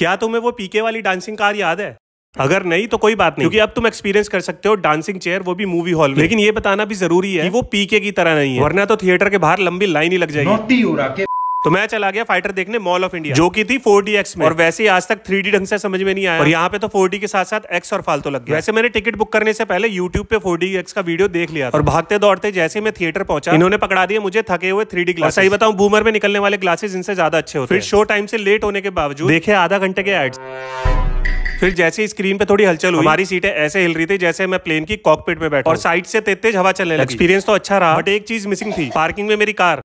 क्या तुम्हें वो पीके वाली डांसिंग कार याद है अगर नहीं तो कोई बात नहीं क्योंकि अब तुम एक्सपीरियंस कर सकते हो डांसिंग चेयर वो भी मूवी हॉल में लेकिन ये बताना भी जरूरी है कि वो पीके की तरह नहीं है वरना तो थिएटर के बाहर लंबी लाइन ही लग जाएगी तो मैं चला गया फाइटर देखने मॉल ऑफ इंडिया जो की थी फोर डी में और वैसे ही आज तक थ्री ढंग से समझ में नहीं आया और यहाँ पे तो फोर के साथ साथ एक्स और फालतू तो लग गया वैसे मैंने टिकट बुक करने से पहले यूट्यूब पे फोर एक्स का वीडियो देख लिया और भागते दौड़ते जैसे मैं थिएटर पहुंचा इन्होंने पकड़ा दिया मुझे थके हुए थ्री डी ग्लास सही बताऊँ बूमर में निकलने वाले ग्लासेस इनसे ज्यादा अच्छे होते फिर शो टाइम से लेट होने के बावजूद देखे आधा घंटे के एड्स फिर जैसे ही स्क्रीन पे थोड़ी हलचल हुई हमारी सीटें ऐसे हिल रही थी जैसे मैं प्लेन की कॉकपिट में बैठा और साइड से तेज हवा चलने लगी एक्सपीरियंस तो अच्छा रहा बट एक चीज मिसिंग थी पार्किंग में मेरी कार